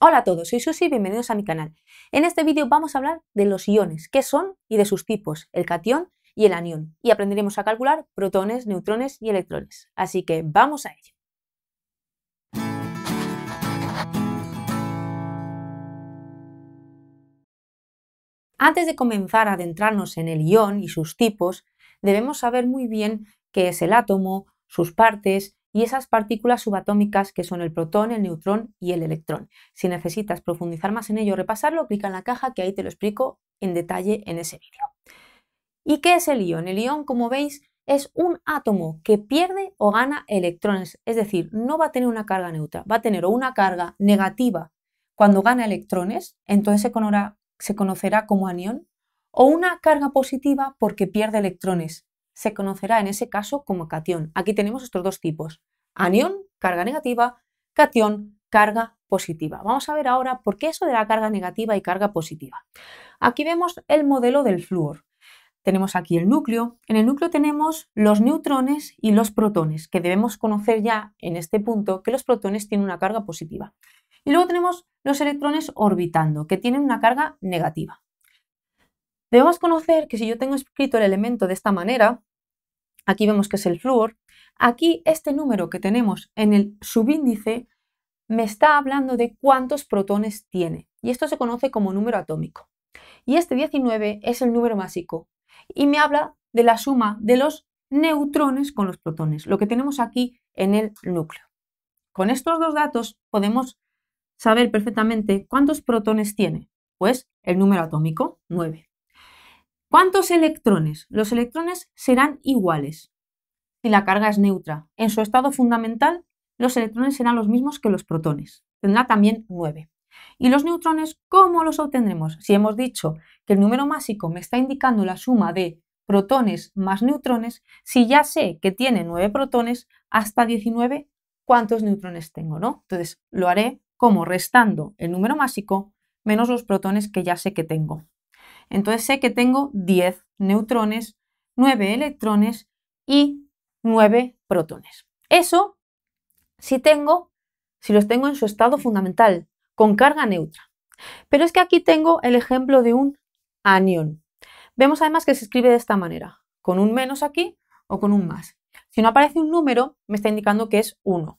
Hola a todos, soy Susi y bienvenidos a mi canal. En este vídeo vamos a hablar de los iones, qué son y de sus tipos, el catión y el anión, y aprenderemos a calcular protones, neutrones y electrones. Así que vamos a ello. Antes de comenzar a adentrarnos en el ión y sus tipos, debemos saber muy bien qué es el átomo, sus partes y esas partículas subatómicas que son el protón, el neutrón y el electrón. Si necesitas profundizar más en ello o repasarlo, clica en la caja que ahí te lo explico en detalle en ese vídeo. ¿Y qué es el ion? El ion, como veis, es un átomo que pierde o gana electrones, es decir, no va a tener una carga neutra, va a tener una carga negativa cuando gana electrones, entonces se, conocerá, se conocerá como anión, o una carga positiva porque pierde electrones, se conocerá en ese caso como cation. Aquí tenemos estos dos tipos. Anión, carga negativa, cation, carga positiva. Vamos a ver ahora por qué eso de la carga negativa y carga positiva. Aquí vemos el modelo del flúor. Tenemos aquí el núcleo. En el núcleo tenemos los neutrones y los protones, que debemos conocer ya en este punto que los protones tienen una carga positiva. Y luego tenemos los electrones orbitando, que tienen una carga negativa. Debemos conocer que si yo tengo escrito el elemento de esta manera, aquí vemos que es el flúor, Aquí este número que tenemos en el subíndice me está hablando de cuántos protones tiene. Y esto se conoce como número atómico. Y este 19 es el número básico Y me habla de la suma de los neutrones con los protones, lo que tenemos aquí en el núcleo. Con estos dos datos podemos saber perfectamente cuántos protones tiene. Pues el número atómico, 9. ¿Cuántos electrones? Los electrones serán iguales si la carga es neutra. En su estado fundamental, los electrones serán los mismos que los protones. Tendrá también 9. ¿Y los neutrones cómo los obtendremos? Si hemos dicho que el número másico me está indicando la suma de protones más neutrones, si ya sé que tiene 9 protones hasta 19, ¿cuántos neutrones tengo? ¿no? Entonces lo haré como restando el número másico menos los protones que ya sé que tengo. Entonces sé que tengo 10 neutrones, 9 electrones y 9 protones. Eso si tengo, si los tengo en su estado fundamental, con carga neutra. Pero es que aquí tengo el ejemplo de un anión. Vemos además que se escribe de esta manera, con un menos aquí o con un más. Si no aparece un número, me está indicando que es 1.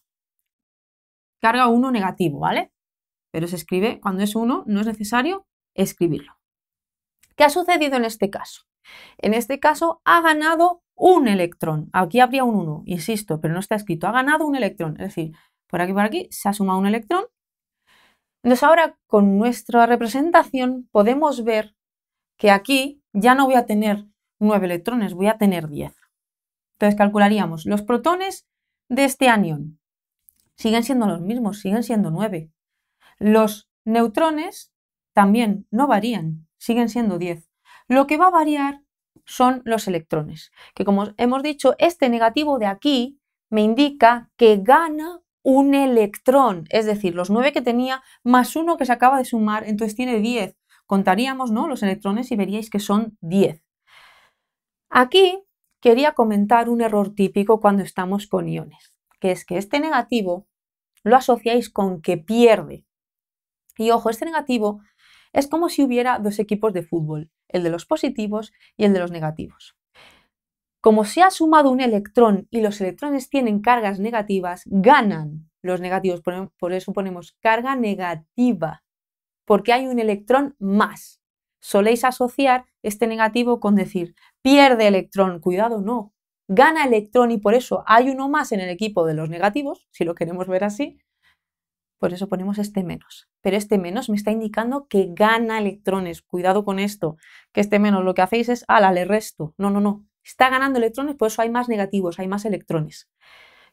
Carga 1 negativo, ¿vale? Pero se escribe, cuando es 1 no es necesario escribirlo. ¿Qué ha sucedido en este caso? En este caso ha ganado un electrón. Aquí habría un 1, insisto, pero no está escrito. Ha ganado un electrón. Es decir, por aquí, por aquí, se ha sumado un electrón. Entonces ahora con nuestra representación podemos ver que aquí ya no voy a tener 9 electrones, voy a tener 10. Entonces calcularíamos los protones de este anión. Siguen siendo los mismos, siguen siendo 9. Los neutrones también no varían, siguen siendo 10. Lo que va a variar son los electrones, que como hemos dicho, este negativo de aquí me indica que gana un electrón, es decir, los 9 que tenía más uno que se acaba de sumar, entonces tiene 10. Contaríamos ¿no? los electrones y veríais que son 10. Aquí quería comentar un error típico cuando estamos con iones, que es que este negativo lo asociáis con que pierde. Y ojo, este negativo es como si hubiera dos equipos de fútbol, el de los positivos y el de los negativos. Como se ha sumado un electrón y los electrones tienen cargas negativas, ganan los negativos. Em, por eso ponemos carga negativa, porque hay un electrón más. Soléis asociar este negativo con decir, pierde electrón, cuidado, no. Gana electrón y por eso hay uno más en el equipo de los negativos, si lo queremos ver así, por eso ponemos este menos. Pero este menos me está indicando que gana electrones. Cuidado con esto, que este menos lo que hacéis es, ala, le resto. No, no, no. Está ganando electrones, por eso hay más negativos, hay más electrones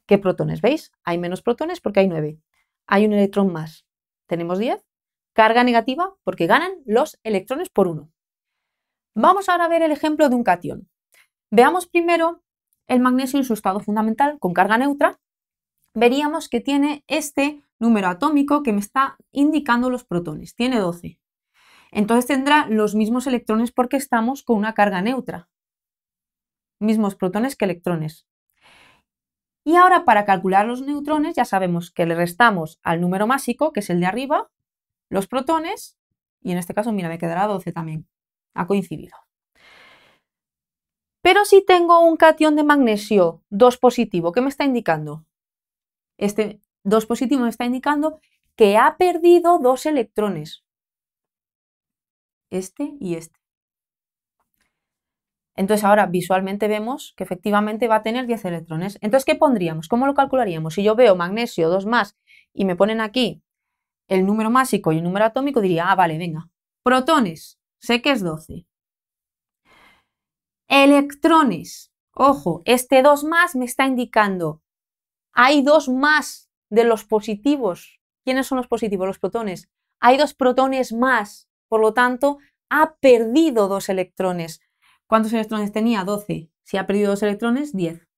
que protones. ¿Veis? Hay menos protones porque hay 9. Hay un electrón más. Tenemos 10. Carga negativa porque ganan los electrones por uno. Vamos ahora a ver el ejemplo de un cation. Veamos primero el magnesio en su estado fundamental con carga neutra veríamos que tiene este número atómico que me está indicando los protones, tiene 12. Entonces tendrá los mismos electrones porque estamos con una carga neutra, mismos protones que electrones. Y ahora para calcular los neutrones ya sabemos que le restamos al número másico, que es el de arriba, los protones, y en este caso, mira, me quedará 12 también, ha coincidido. Pero si tengo un cation de magnesio 2 positivo, ¿qué me está indicando? Este 2 positivo me está indicando que ha perdido dos electrones. Este y este. Entonces ahora visualmente vemos que efectivamente va a tener 10 electrones. Entonces, ¿qué pondríamos? ¿Cómo lo calcularíamos? Si yo veo magnesio 2 más y me ponen aquí el número másico y el número atómico, diría, ah, vale, venga. Protones, sé que es 12. Electrones, ojo, este 2 más me está indicando hay dos más de los positivos. ¿Quiénes son los positivos? Los protones. Hay dos protones más. Por lo tanto, ha perdido dos electrones. ¿Cuántos electrones tenía? 12. Si ha perdido dos electrones, 10.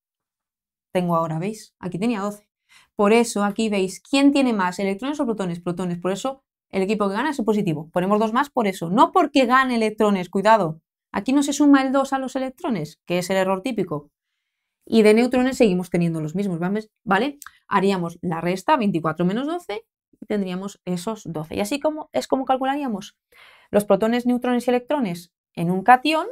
Tengo ahora, ¿veis? Aquí tenía 12. Por eso aquí veis, ¿quién tiene más? ¿Electrones o protones? Protones. Por eso el equipo que gana es el positivo. Ponemos dos más por eso. No porque gane electrones, cuidado. Aquí no se suma el 2 a los electrones, que es el error típico y de neutrones seguimos teniendo los mismos, ¿vale? Haríamos la resta, 24 menos 12, y tendríamos esos 12. Y así como, es como calcularíamos los protones, neutrones y electrones en un cation.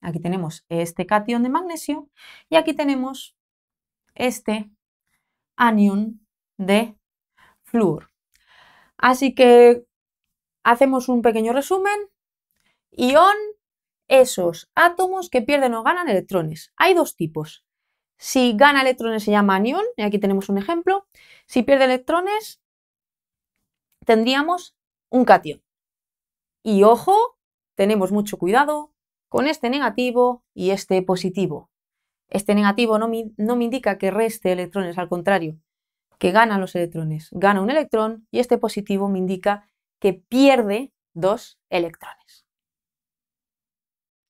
Aquí tenemos este cation de magnesio y aquí tenemos este anión de flúor. Así que hacemos un pequeño resumen. Ión esos átomos que pierden o ganan electrones. Hay dos tipos. Si gana electrones se llama anión, y aquí tenemos un ejemplo. Si pierde electrones, tendríamos un catión. Y ojo, tenemos mucho cuidado con este negativo y este positivo. Este negativo no me, no me indica que reste electrones, al contrario, que gana los electrones. Gana un electrón y este positivo me indica que pierde dos electrones.